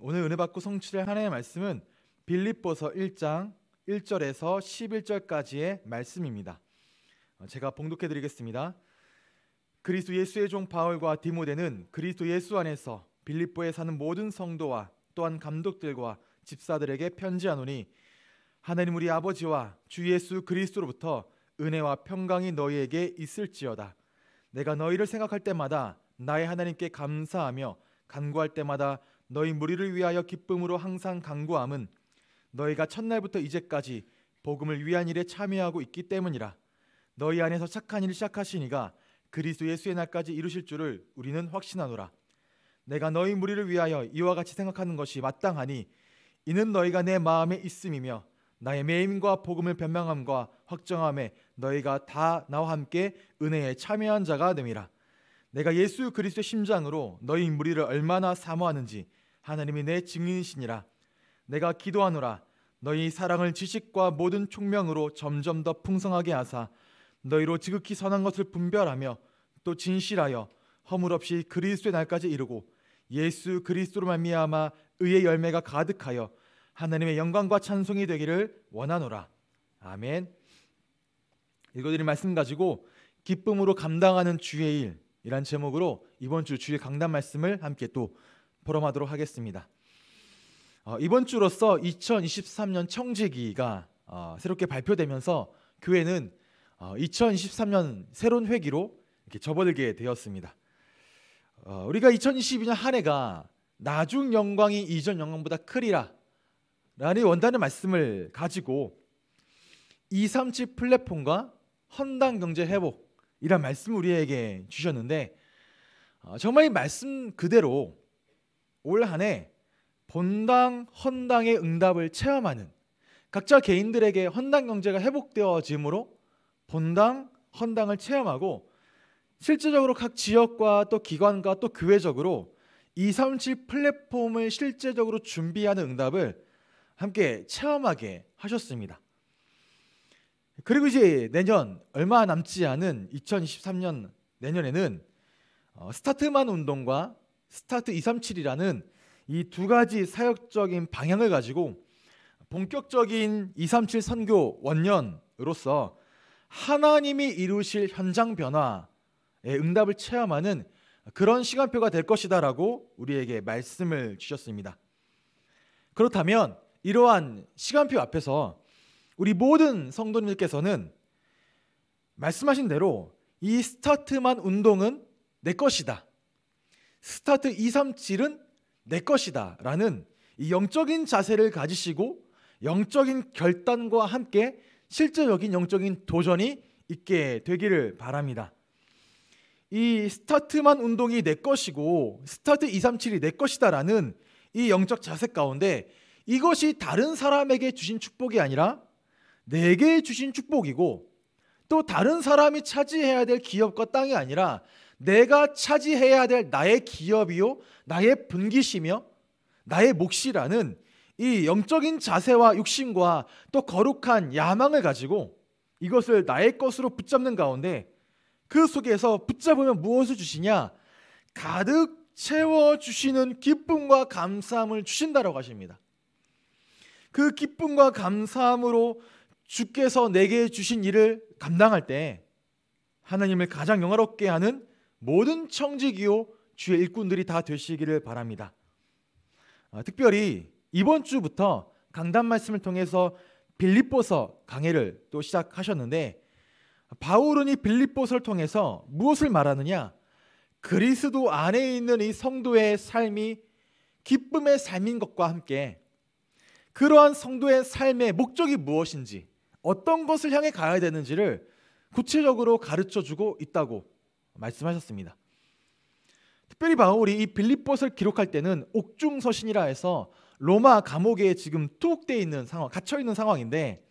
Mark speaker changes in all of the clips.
Speaker 1: 오늘 은혜 받고 성취될 하나님의 말씀은 빌립보서 1장 1절에서 11절까지의 말씀입니다. 어, 제가 봉독해 드리겠습니다. 그리스도 예수의 종 바울과 디모데는 그리스도 예수 안에서 빌립보에 사는 모든 성도와 또한 감독들과 집사들에게 편지하노니 하나님 우리 아버지와 주 예수 그리스도로부터 은혜와 평강이 너희에게 있을지어다. 내가 너희를 생각할 때마다 나의 하나님께 감사하며 간구할 때마다 너희 무리를 위하여 기쁨으로 항상 강구함은 너희가 첫날부터 이제까지 복음을 위한 일에 참여하고 있기 때문이라 너희 안에서 착한 일을 시작하시니가 그리스도예 수의 날까지 이루실 줄을 우리는 확신하노라 내가 너희 무리를 위하여 이와 같이 생각하는 것이 마땅하니 이는 너희가 내 마음에 있음이며 나의 매임과 복음을 변명함과 확정함에 너희가 다 나와 함께 은혜에 참여한 자가 됨이라 내가 예수 그리스도의 심장으로 너희 무리를 얼마나 사모하는지 하나님이 내 증인이시니라 내가 기도하노라 너희 사랑을 지식과 모든 총명으로 점점 더 풍성하게 하사 너희로 지극히 선한 것을 분별하며 또 진실하여 허물 없이 그리스도의 날까지 이르고 예수 그리스도로 말미암아 의의 열매가 가득하여 하나님의 영광과 찬송이 되기를 원하노라. 아멘. 읽어드린 말씀 가지고 기쁨으로 감당하는 주의 일이란 제목으로 이번 주 주의 강단 말씀을 함께 또 보람하도록 하겠습니다. 어, 이번 주로서 2023년 청지기가 어, 새롭게 발표되면서 교회는 어, 2023년 새로운 회기로 이렇게 접어들게 되었습니다. 어, 우리가 2022년 한 해가 나중 영광이 이전 영광보다 크리라 라는 원단의 말씀을 가지고 237 플랫폼과 헌당 경제 회복 이란 말씀을 우리에게 주셨는데 어, 정말 이 말씀 그대로 올한해 본당 헌당의 응답을 체험하는 각자 개인들에게 헌당 경제가 회복되어짐으로 본당 헌당을 체험하고 실제적으로 각 지역과 또 기관과 또 교회적으로 237 플랫폼을 실제적으로 준비하는 응답을 함께 체험하게 하셨습니다. 그리고 이제 내년 얼마 남지 않은 2023년 내년에는 어, 스타트만 운동과 스타트 237이라는 이 두 가지 사역적인 방향을 가지고 본격적인 237 선교 원년으로서 하나님이 이루실 현장 변화에 응답을 체험하는 그런 시간표가 될 것이다라고 우리에게 말씀을 주셨습니다. 그렇다면 이러한 시간표 앞에서 우리 모든 성도님께서는 말씀하신 대로 이 스타트만 운동은 내 것이다. 스타트 2, 3, 7은 내 것이다 라는 이 영적인 자세를 가지시고 영적인 결단과 함께 실제적인 영적인 도전이 있게 되기를 바랍니다. 이 스타트만 운동이 내 것이고 스타트 2, 3, 7이 내 것이다 라는 이 영적 자세 가운데 이것이 다른 사람에게 주신 축복이 아니라 내게 주신 축복이고 또 다른 사람이 차지해야 될 기업과 땅이 아니라 내가 차지해야 될 나의 기업이요, 나의 분기시며 나의 몫이라는 이 영적인 자세와 육신과또 거룩한 야망을 가지고 이것을 나의 것으로 붙잡는 가운데 그 속에서 붙잡으면 무엇을 주시냐? 가득 채워 주시는 기쁨과 감사함을 주신다라고 하십니다. 그 기쁨과 감사함으로 주께서 내게 주신 일을 감당할 때 하나님을 가장 영화롭게 하는 모든 청지기요 주의 일꾼들이 다 되시기를 바랍니다. 어, 특별히 이번 주부터 강단 말씀을 통해서 빌립보서 강해를 또 시작하셨는데 바울은 이 빌립보서를 통해서 무엇을 말하느냐? 그리스도 안에 있는 이 성도의 삶이 기쁨의 삶인 것과 함께 그러한 성도의 삶의 목적이 무엇인지 어떤 것을 향해 가야 되는지를 구체적으로 가르쳐 주고 있다고 말씀하셨습니다. 특별히 바울이 이 빌립봇을 기록할 때는 옥중서신이라 해서 로마 감옥에 지금 투옥돼 있는 상황, 갇혀 있는 상황인데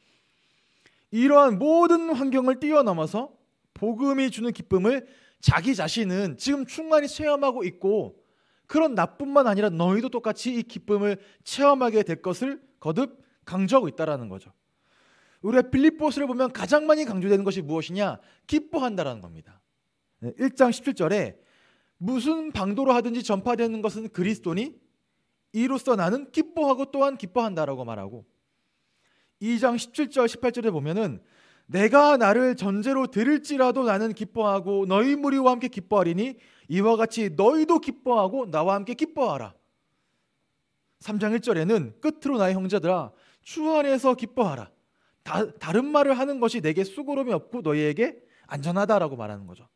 Speaker 1: 이러한 모든 환경을 뛰어넘어서 복음이 주는 기쁨을 자기 자신은 지금 충만히 체험하고 있고 그런 나뿐만 아니라 너희도 똑같이 이 기쁨을 체험하게 될 것을 거듭 강조하고 있다라는 거죠. 우리가 빌립보스를 보면 가장 많이 강조되는 것이 무엇이냐? 기뻐한다라는 겁니다. 1장 예, 17절에 무슨 방도로 하든지 전파되는 것은 그리스도니 이로써 나는 기뻐하고 또한 기뻐한다라고 말하고 2장 17절 18절에 보면은 내가 나를 전제로 들을지라도 나는 기뻐하고 너희 무리와 함께 기뻐하리니 이와 같이 너희도 기뻐하고 나와 함께 기뻐하라. 3장 1절에는 끝으로 나의 형제들아 주 안에서 기뻐하라. 다, 다른 말을 하는 것이 내게 수고로이 없고 너희에게 안전하다라고 말하는 거죠.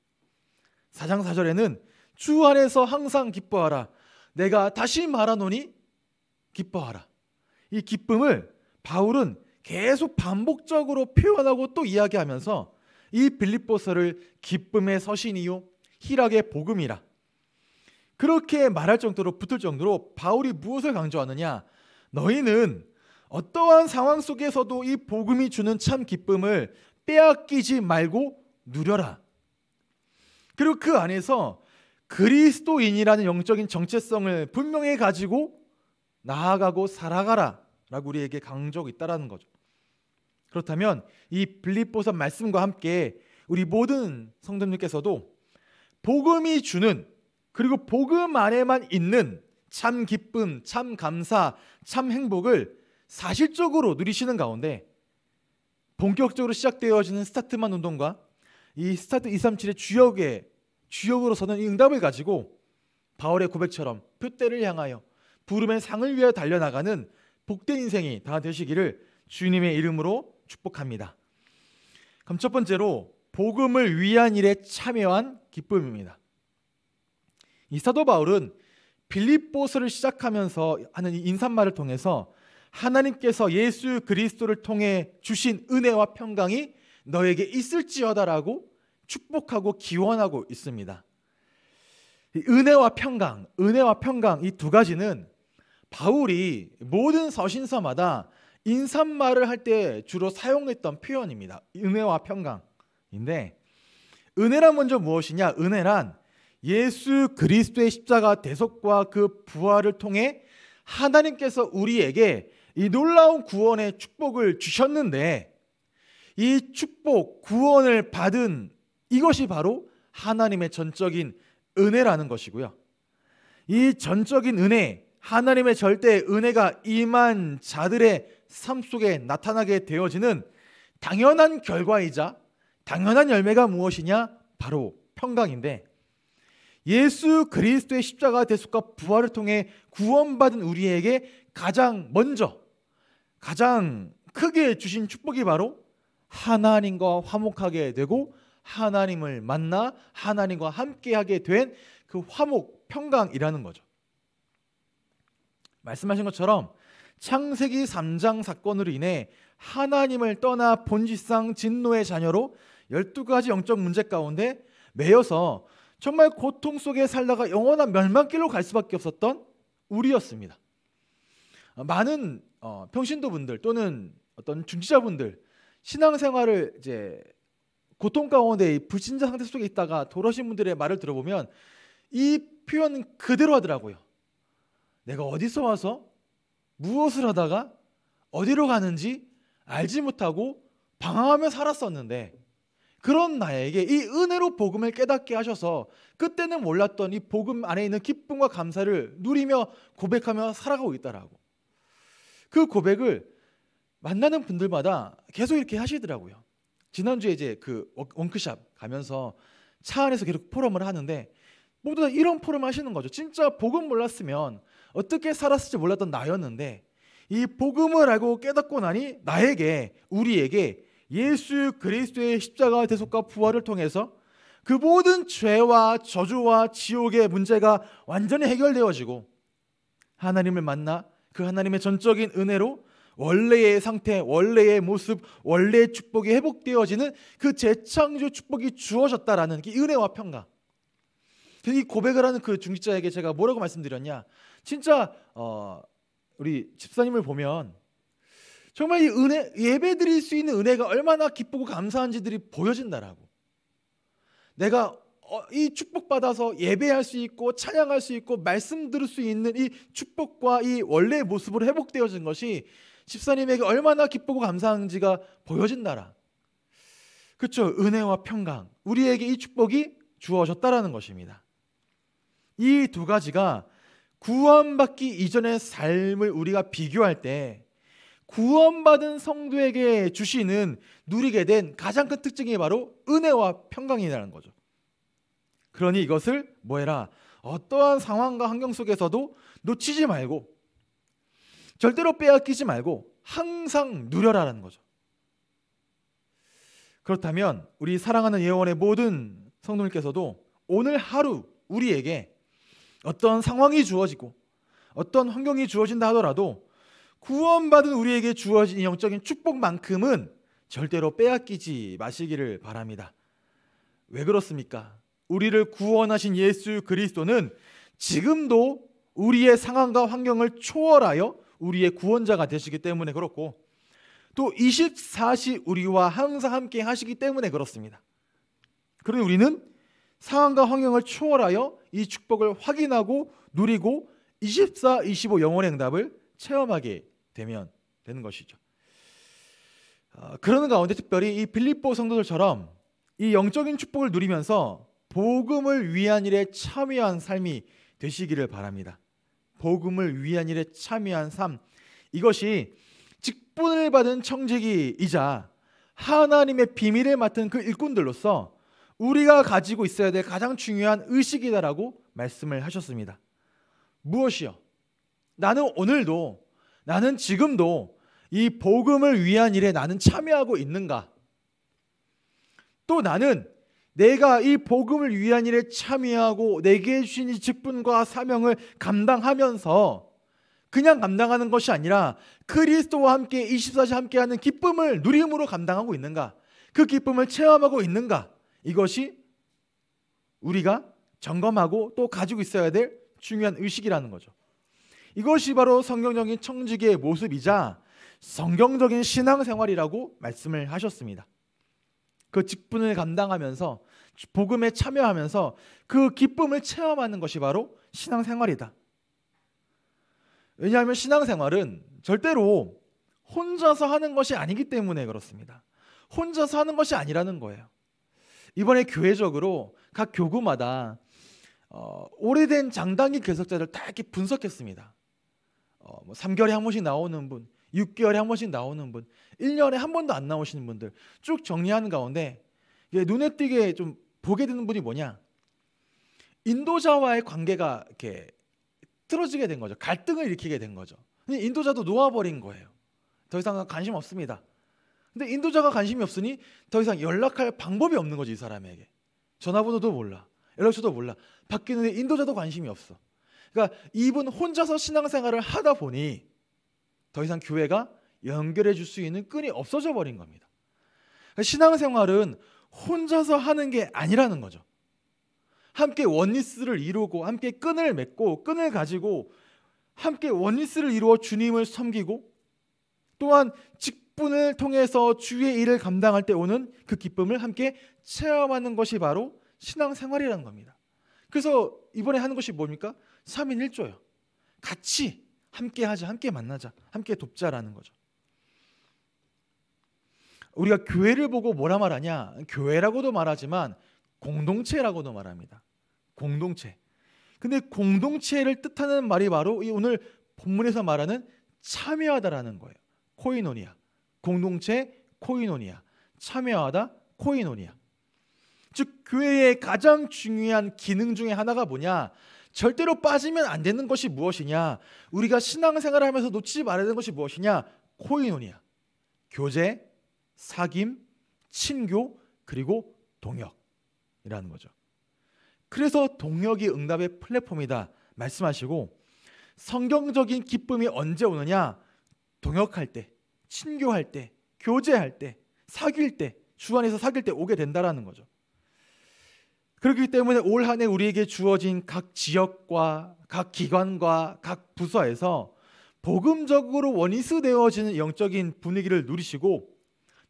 Speaker 1: 4장 4절에는 주 안에서 항상 기뻐하라. 내가 다시 말하노니 기뻐하라. 이 기쁨을 바울은 계속 반복적으로 표현하고 또 이야기하면서 이 빌립보서를 기쁨의 서신이요 희락의 복음이라 그렇게 말할 정도로 붙을 정도로 바울이 무엇을 강조하느냐 너희는 어떠한 상황 속에서도 이 복음이 주는 참 기쁨을 빼앗기지 말고 누려라 그리고 그 안에서 그리스도인이라는 영적인 정체성을 분명히 가지고 나아가고 살아가라 라고 우리에게 강조가 있다는 라 거죠. 그렇다면 이 빌립보서 말씀과 함께 우리 모든 성도님께서도 복음이 주는 그리고 복음 안에만 있는 참 기쁨, 참 감사, 참 행복을 사실적으로 누리시는 가운데 본격적으로 시작되어지는 스타트만 운동과 이 스타트 237의 주역의 주역으로서는 이 응답을 가지고 바울의 고백처럼 표대를 향하여 부름의 상을 위하여 달려나가는 복된 인생이 다 되시기를 주님의 이름으로 축복합니다. 그럼 첫 번째로 복음을 위한 일에 참여한 기쁨입니다. 이 사도 바울은 빌립보스를 시작하면서 하는 이 인사말을 통해서 하나님께서 예수 그리스도를 통해 주신 은혜와 평강이 너에게 있을지어다라고 축복하고 기원하고 있습니다. 은혜와 평강, 은혜와 평강 이 두 가지는 바울이 모든 서신서마다 인사말을 할 때 주로 사용했던 표현입니다. 은혜와 평강인데 은혜란 먼저 무엇이냐? 은혜란 예수 그리스도의 십자가 대속과 그 부활을 통해 하나님께서 우리에게 이 놀라운 구원의 축복을 주셨는데 이 축복 구원을 받은 이것이 바로 하나님의 전적인 은혜라는 것이고요. 이 전적인 은혜, 하나님의 절대 은혜가 임한 자들의 삶 속에 나타나게 되어지는 당연한 결과이자 당연한 열매가 무엇이냐? 바로 평강인데 예수 그리스도의 십자가 대속과 부활을 통해 구원받은 우리에게 가장 먼저 가장 크게 주신 축복이 바로 하나님과 화목하게 되고 하나님을 만나 하나님과 함께하게 된 그 화목 평강이라는 거죠. 말씀하신 것처럼 창세기 3장 사건으로 인해 하나님을 떠나 본질상 진노의 자녀로 12가지 영적 문제 가운데 매여서 정말 고통 속에 살다가 영원한 멸망길로 갈 수밖에 없었던 우리였습니다. 어, 많은 어, 평신도분들 또는 어떤 중지자분들 신앙생활을 이제 고통 가운데 불신자 상태 속에 있다가 돌아오신 분들의 말을 들어보면 이 표현은 그대로 하더라고요. 내가 어디서 와서 무엇을 하다가 어디로 가는지 알지 못하고 방황하며 살았었는데 그런 나에게 이 은혜로 복음을 깨닫게 하셔서 그때는 몰랐던 이 복음 안에 있는 기쁨과 감사를 누리며 고백하며 살아가고 있다라고. 그 고백을 만나는 분들마다 계속 이렇게 하시더라고요. 지난주에 이제 그 원크샵 가면서 차 안에서 계속 포럼을 하는데 모두 다 이런 포럼 하시는 거죠. 진짜 복음 몰랐으면 어떻게 살았을지 몰랐던 나였는데 이 복음을 알고 깨닫고 나니 나에게 우리에게 예수 그리스도의 십자가 대속과 부활을 통해서 그 모든 죄와 저주와 지옥의 문제가 완전히 해결되어지고 하나님을 만나 그 하나님의 전적인 은혜로 원래의 상태, 원래의 모습, 원래의 축복이 회복되어지는 그 재창조 축복이 주어졌다라는 이 은혜와 평가. 이 고백을 하는 그 중직자에게 제가 뭐라고 말씀드렸냐? 진짜 어, 우리 집사님을 보면 정말 이 은혜 예배 드릴 수 있는 은혜가 얼마나 기쁘고 감사한지들이 보여진다라고. 내가 어, 이 축복 받아서 예배할 수 있고 찬양할 수 있고 말씀 들을 수 있는 이 축복과 이 원래의 모습으로 회복되어진 것이 집사님에게 얼마나 기쁘고 감사한지가 보여진 나라. 그렇죠. 은혜와 평강. 우리에게 이 축복이 주어졌다라는 것입니다. 이 두 가지가 구원받기 이전의 삶을 우리가 비교할 때 구원받은 성도에게 주시는 누리게 된 가장 큰 특징이 바로 은혜와 평강이라는 거죠. 그러니 이것을 뭐해라 어떠한 상황과 환경 속에서도 놓치지 말고 절대로 빼앗기지 말고 항상 누려라라는 거죠. 그렇다면 우리 사랑하는 예원의 모든 성도님께서도 오늘 하루 우리에게 어떤 상황이 주어지고 어떤 환경이 주어진다 하더라도 구원받은 우리에게 주어진 영적인 축복만큼은 절대로 빼앗기지 마시기를 바랍니다. 왜 그렇습니까? 우리를 구원하신 예수 그리스도는 지금도 우리의 상황과 환경을 초월하여 우리의 구원자가 되시기 때문에 그렇고 또 24시 우리와 항상 함께 하시기 때문에 그렇습니다. 그러니 우리는 상황과 환경을 초월하여 이 축복을 확인하고 누리고 24, 25 영혼의 응답을 체험하게 되면 되는 것이죠. 어, 그러는 가운데 특별히 이 빌립보 성도들처럼 이 영적인 축복을 누리면서 복음을 위한 일에 참여한 삶이 되시기를 바랍니다. 복음을 위한 일에 참여한 삶 이것이 직분을 받은 청지기이자 하나님의 비밀을 맡은 그 일꾼들로서 우리가 가지고 있어야 될 가장 중요한 의식이다라고 말씀을 하셨습니다. 무엇이요? 나는 오늘도 나는 지금도 이 복음을 위한 일에 나는 참여하고 있는가? 또 나는 내가 이 복음을 위한 일에 참여하고 내게 주신 이 직분과 사명을 감당하면서 그냥 감당하는 것이 아니라 그리스도와 함께 24시 함께하는 기쁨을 누림으로 감당하고 있는가? 그 기쁨을 체험하고 있는가? 이것이 우리가 점검하고 또 가지고 있어야 될 중요한 의식이라는 거죠. 이것이 바로 성경적인 청지기의 모습이자 성경적인 신앙생활이라고 말씀을 하셨습니다. 그 직분을 감당하면서 복음에 참여하면서 그 기쁨을 체험하는 것이 바로 신앙생활이다. 왜냐하면 신앙생활은 절대로 혼자서 하는 것이 아니기 때문에 그렇습니다. 혼자서 하는 것이 아니라는 거예요. 이번에 교회적으로 각 교구마다 어, 오래된 장단기 결석자들 다 이렇게 분석했습니다. 어, 뭐 3개월에 한 번씩 나오는 분, 6개월에 한 번씩 나오는 분, 1년에 한 번도 안 나오시는 분들 쭉 정리하는 가운데 눈에 띄게 좀 보게 되는 분이 뭐냐? 인도자와의 관계가 이렇게 틀어지게 된 거죠. 갈등을 일으키게 된 거죠. 인도자도 놓아버린 거예요. 더 이상 관심 없습니다. 근데 인도자가 관심이 없으니 더 이상 연락할 방법이 없는 거지 이 사람에게. 전화번호도 몰라. 연락처도 몰라. 바뀌는데 인도자도 관심이 없어. 그러니까 이분 혼자서 신앙생활을 하다 보니 더 이상 교회가 연결해 줄 수 있는 끈이 없어져 버린 겁니다. 그러니까 신앙생활은 혼자서 하는 게 아니라는 거죠. 함께 원리스를 이루고 함께 끈을 맺고 끈을 가지고 함께 원리스를 이루어 주님을 섬기고 또한 직분을 통해서 주의 일을 감당할 때 오는 그 기쁨을 함께 체험하는 것이 바로 신앙생활이라는 겁니다. 그래서 이번에 하는 것이 뭡니까? 3인 1조요 같이 함께 하자, 함께 만나자, 함께 돕자라는 거죠. 우리가 교회를 보고 뭐라 말하냐? 교회라고도 말하지만 공동체라고도 말합니다. 공동체. 근데 공동체를 뜻하는 말이 바로 이 오늘 본문에서 말하는 참여하다라는 거예요. 코이노니아. 공동체 코이노니아. 참여하다 코이노니아. 즉 교회의 가장 중요한 기능 중에 하나가 뭐냐? 절대로 빠지면 안 되는 것이 무엇이냐? 우리가 신앙생활 을 하면서 놓치지 말아야 되는 것이 무엇이냐? 코인노이야 교제, 사귐, 친교, 그리고 동역이라는 거죠. 그래서 동역이 응답의 플랫폼이다 말씀하시고 성경적인 기쁨이 언제 오느냐? 동역할 때, 친교할 때, 교제할 때, 사귈 때, 주 안에서 사귈 때 오게 된다라는 거죠. 그렇기 때문에 올 한해 우리에게 주어진 각 지역과 각 기관과 각 부서에서 복음적으로 원이스 되어지는 영적인 분위기를 누리시고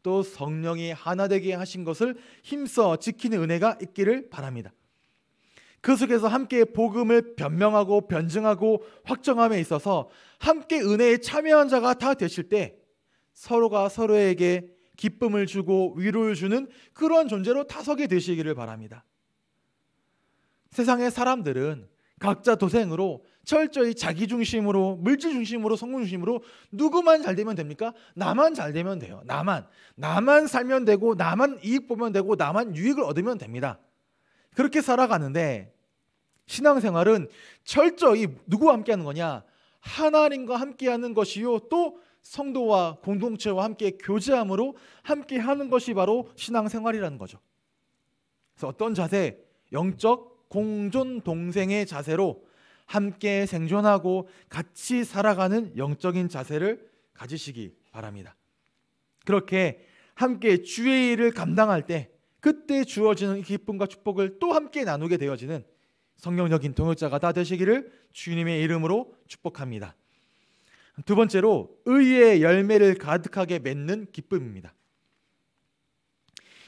Speaker 1: 또 성령이 하나 되게 하신 것을 힘써 지키는 은혜가 있기를 바랍니다. 그 속에서 함께 복음을 변명하고 변증하고 확정함에 있어서 함께 은혜에 참여한 자가 다 되실 때 서로가 서로에게 기쁨을 주고 위로를 주는 그런 존재로 타서게 되시기를 바랍니다. 세상의 사람들은 각자 도생으로 철저히 자기 중심으로 물질 중심으로 성공 중심으로 누구만 잘 되면 됩니까? 나만 잘 되면 돼요. 나만 나만 살면 되고 나만 이익 보면 되고 나만 유익을 얻으면 됩니다. 그렇게 살아가는데 신앙생활은 철저히 누구와 함께 하는 거냐? 하나님과 함께 하는 것이요 또 성도와 공동체와 함께 교제함으로 함께 하는 것이 바로 신앙생활이라는 거죠. 그래서 어떤 자세? 영적 공존 동생의 자세로 함께 생존하고 같이 살아가는 영적인 자세를 가지시기 바랍니다. 그렇게 함께 주의 일을 감당할 때 그때 주어지는 기쁨과 축복을 또 함께 나누게 되어지는 성경적인 동역자가 다 되시기를 주님의 이름으로 축복합니다. 두 번째로 의의 열매를 가득하게 맺는 기쁨입니다.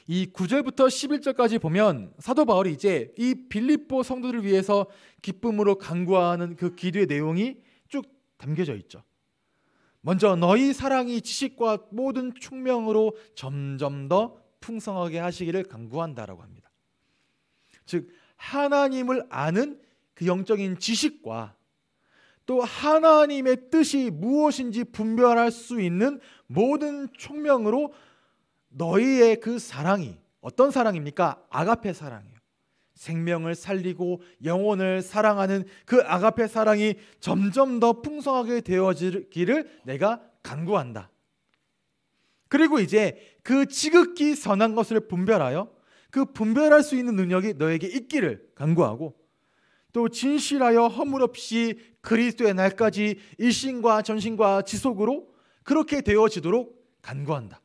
Speaker 1: 이 9절부터 11절까지 보면 사도 바울이 이제 이 빌립보 성도들을 위해서 기쁨으로 간구하는 그 기도의 내용이 쭉 담겨져 있죠. 먼저 너희 사랑이 지식과 모든 충명으로 점점 더 풍성하게 하시기를 간구한다라고 합니다. 즉 하나님을 아는 그 영적인 지식과 또 하나님의 뜻이 무엇인지 분별할 수 있는 모든 총명으로 너희의 그 사랑이 어떤 사랑입니까? 아가페 사랑이에요. 생명을 살리고 영혼을 사랑하는 그 아가페 사랑이 점점 더 풍성하게 되어지기를 내가 간구한다. 그리고 이제 그 지극히 선한 것을 분별하여 그 분별할 수 있는 능력이 너에게 있기를 간구하고 또 진실하여 허물 없이 그리스도의 날까지 일신과 전신과 지속으로 그렇게 되어지도록 간구한다.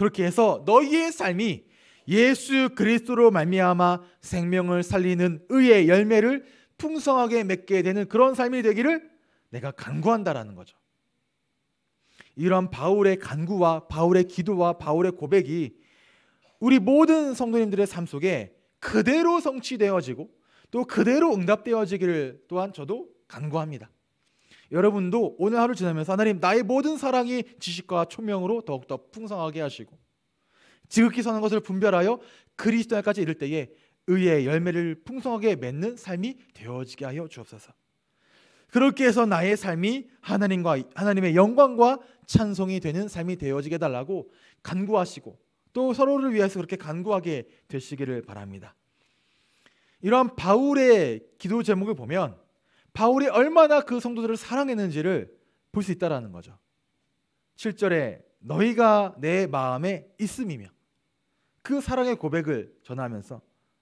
Speaker 1: 그렇게 해서 너희의 삶이 예수 그리스도로 말미암아 생명을 살리는 의의 열매를 풍성하게 맺게 되는 그런 삶이 되기를 내가 간구한다라는 거죠. 이러한 바울의 간구와 바울의 기도와 바울의 고백이 우리 모든 성도님들의 삶 속에 그대로 성취되어지고 또 그대로 응답되어지기를 또한 저도 간구합니다. 여러분도 오늘 하루 지나면서 하나님 나의 모든 사랑이 지식과 초명으로 더욱더 풍성하게 하시고 지극히 선한 것을 분별하여 그리스도까지 이를 때에 의의 열매를 풍성하게 맺는 삶이 되어지게 하여 주옵소서. 그렇게 해서 나의 삶이 하나님과 하나님의 영광과 찬송이 되는 삶이 되어지게 달라고 간구하시고 또 서로를 위해서 그렇게 간구하게 되시기를 바랍니다. 이러한 바울의 기도 제목을 보면 바울이 얼마나 그 성도들을 사랑했는지를 볼 수 있다라는 거죠. 7절에 너희가 내 마음에 있음이며 그 사랑의 고백을 전하면서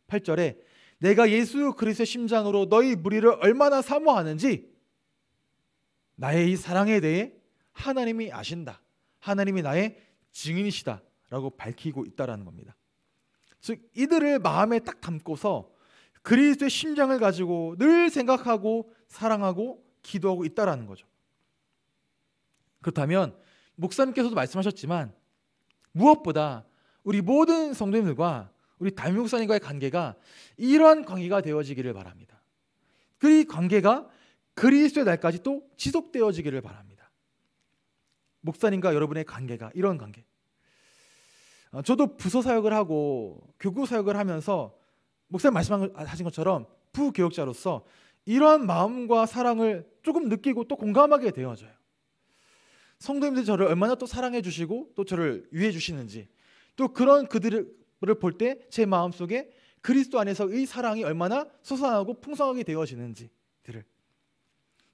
Speaker 1: 8절에 내가 예수 그리스도의 심장으로 너희 무리를 얼마나 사모하는지 나의 이 사랑에 대해 하나님이 아신다. 하나님이 나의 증인이시다라고 밝히고 있다라는 겁니다. 즉 이들을 마음에 딱 담고서 그리스도의 심장을 가지고 늘 생각하고 사랑하고 기도하고 있다라는 거죠. 그렇다면 목사님께서도 말씀하셨지만 무엇보다 우리 모든 성도님들과 우리 담임 목사님과의 관계가 이러한 관계가 되어지기를 바랍니다. 그 관계가 그리스도의 날까지 또 지속되어지기를 바랍니다. 목사님과 여러분의 관계가 이런 관계. 어, 저도 부서 사역을 하고 교구 사역을 하면서 목사님 말씀하신 아, 것처럼 부교역자로서 이러한 마음과 사랑을 조금 느끼고 또 공감하게 되어져요. 성도님들이 저를 얼마나 또 사랑해 주시고 또 저를 위해 주시는지 또 그런 그들을 볼 때 제 마음속에 그리스도 안에서의 사랑이 얼마나 소산하고 풍성하게 되어지는지들을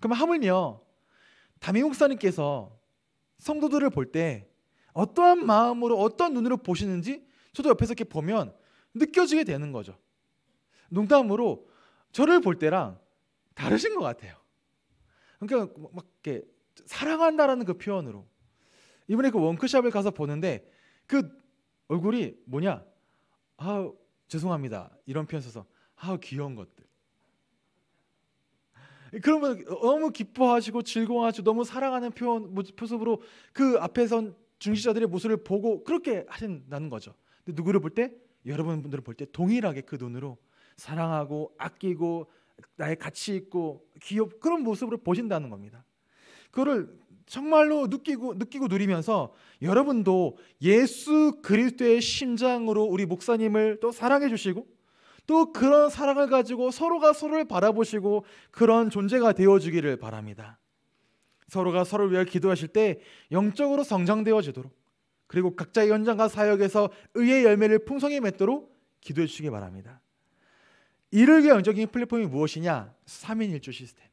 Speaker 1: 그럼 하물며 담임 목사님께서 성도들을 볼 때 어떠한 마음으로 어떤 눈으로 보시는지 저도 옆에서 이렇게 보면 느껴지게 되는 거죠. 농담으로 저를 볼 때랑 다르신 것 같아요. 그러니까 막 이렇게 사랑한다라는 그 표현으로 이번에 그 원크샵을 가서 보는데 그 얼굴이 뭐냐? 아 죄송합니다 이런 표현 써서 아 귀여운 것들. 그런 거 너무 기뻐하시고 즐거워하시고 너무 사랑하는 표현 모습으로 그 앞에선 중지자들의 모습을 보고 그렇게 하신다는 거죠. 근데 누구를 볼 때 여러분들을 볼 때 동일하게 그 눈으로 사랑하고 아끼고 나의 가치 있고 귀엽 그런 모습으로 보신다는 겁니다. 그거를 정말로 느끼고 느끼고 누리면서 여러분도 예수 그리스도의 심장으로 우리 목사님을 또 사랑해 주시고 또 그런 사랑을 가지고 서로가 서로를 바라보시고 그런 존재가 되어 주기를 바랍니다. 서로가 서로를 위하 기도하실 때 영적으로 성장되어지도록 그리고 각자의 현장과 사역에서 의의 열매를 풍성히 맺도록 기도해 주시기 바랍니다. 이를 위한 영적인 플랫폼이 무엇이냐? 3인 1조 시스템.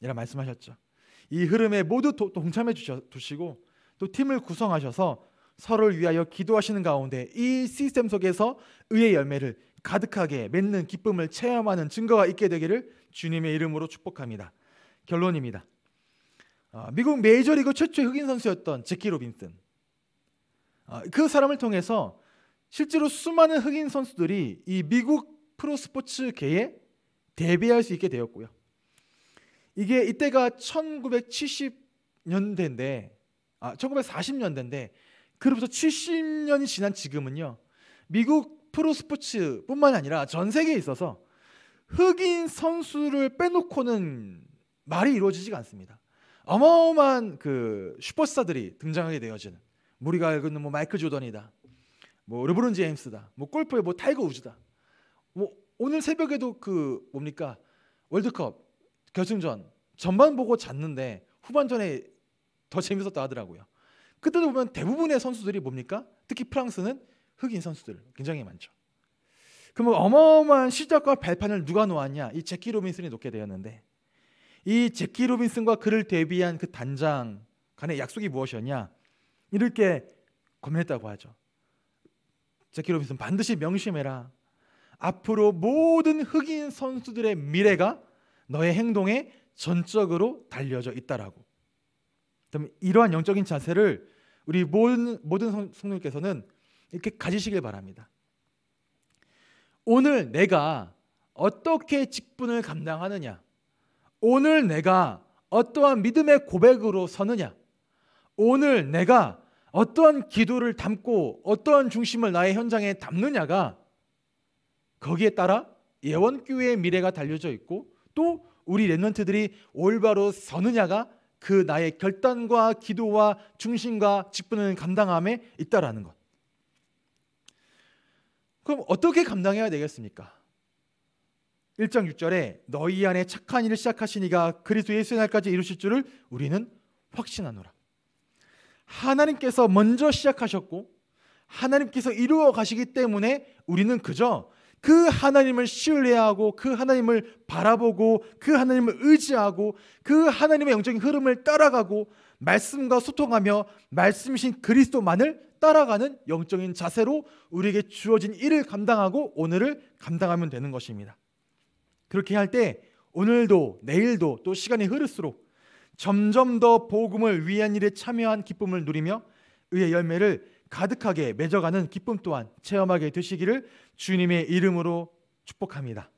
Speaker 1: 이라 말씀하셨죠. 이 흐름에 모두 도, 동참해 주시고 또 팀을 구성하셔서 서로를 위하여 기도하시는 가운데 이 시스템 속에서 의의 열매를 가득하게 맺는 기쁨을 체험하는 증거가 있게 되기를 주님의 이름으로 축복합니다. 결론입니다. 어, 미국 메이저리그 최초의 흑인 선수였던 제키 로빈슨. 어, 그 사람을 통해서 실제로 수많은 흑인 선수들이 이 미국 프로 스포츠계에 데뷔할 수 있게 되었고요. 이게 이때가 1970년대인데 아 1940년대인데 그로부터 70년이 지난 지금은요. 미국 프로 스포츠뿐만 아니라 전 세계에 있어서 흑인 선수를 빼놓고는 말이 이루어지지가 않습니다. 어마어마한 그 슈퍼스타들이 등장하게 되어지는 우리가 알고 있는 뭐 마이클 조던이다. 뭐 르브론 제임스다. 뭐 골프의 뭐 타이거 우즈다. 뭐 오늘 새벽에도 그 뭡니까 월드컵 결승전 전반 보고 잤는데 후반전에 더 재밌었다 하더라고요. 그때도 보면 대부분의 선수들이 뭡니까? 특히 프랑스는 흑인 선수들 굉장히 많죠. 그러면 어마어마한 시작과 발판을 누가 놓았냐? 이 제키 로빈슨이 놓게 되었는데 이 제키 로빈슨과 그를 대비한 그 단장 간의 약속이 무엇이었냐? 이렇게 고민했다고 하죠. 제키 로빈슨 반드시 명심해라. 앞으로 모든 흑인 선수들의 미래가 너의 행동에 전적으로 달려져 있다라고. 그럼 이러한 영적인 자세를 우리 모든 모든 성도님께서는 이렇게 가지시길 바랍니다. 오늘 내가 어떻게 직분을 감당하느냐? 오늘 내가 어떠한 믿음의 고백으로 서느냐? 오늘 내가 어떠한 기도를 담고 어떠한 중심을 나의 현장에 담느냐가 거기에 따라 예원교회의 미래가 달려져 있고 또 우리 랩런트들이 올바로 서느냐가 그 나의 결단과 기도와 중심과 직분을 감당함에 있다라는 것. 그럼 어떻게 감당해야 되겠습니까? 1장 6절에 너희 안에 착한 일을 시작하시니가 그리스도 예수의 날까지 이루실 줄을 우리는 확신하노라. 하나님께서 먼저 시작하셨고 하나님께서 이루어 가시기 때문에 우리는 그저 그 하나님을 신뢰하고 그 하나님을 바라보고 그 하나님을 의지하고 그 하나님의 영적인 흐름을 따라가고 말씀과 소통하며 말씀이신 그리스도만을 따라가는 영적인 자세로 우리에게 주어진 일을 감당하고 오늘을 감당하면 되는 것입니다. 그렇게 할 때 오늘도 내일도 또 시간이 흐를수록 점점 더 복음을 위한 일에 참여한 기쁨을 누리며 의의 열매를 가득하게 맺어가는 기쁨 또한 체험하게 되시기를 주님의 이름으로 축복합니다.